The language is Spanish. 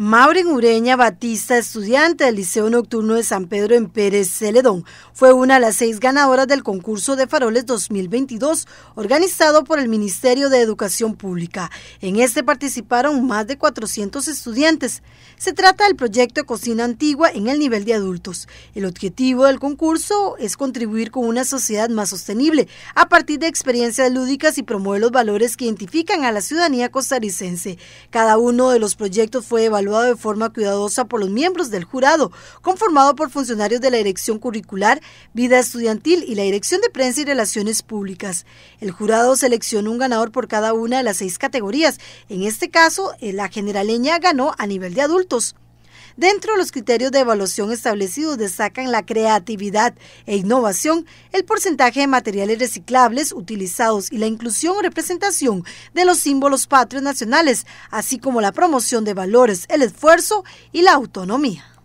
Maureen Ureña Batista, estudiante del Liceo Nocturno de San Pedro en Pérez Celedón, fue una de las seis ganadoras del concurso de faroles 2022 organizado por el Ministerio de Educación Pública. En este participaron más de 400 estudiantes. Se trata del proyecto Cocina Antigua en el nivel de adultos. El objetivo del concurso es contribuir con una sociedad más sostenible a partir de experiencias lúdicas y promover los valores que identifican a la ciudadanía costarricense. Cada uno de los proyectos fue evaluado de forma cuidadosa por los miembros del jurado, conformado por funcionarios de la Dirección Curricular, Vida Estudiantil y la Dirección de Prensa y Relaciones Públicas. El jurado seleccionó un ganador por cada una de las seis categorías. En este caso, eh, la generaleña ganó a nivel de adultos. Dentro de los criterios de evaluación establecidos destacan la creatividad e innovación, el porcentaje de materiales reciclables utilizados y la inclusión o representación de los símbolos patrios nacionales, así como la promoción de valores, el esfuerzo y la autonomía.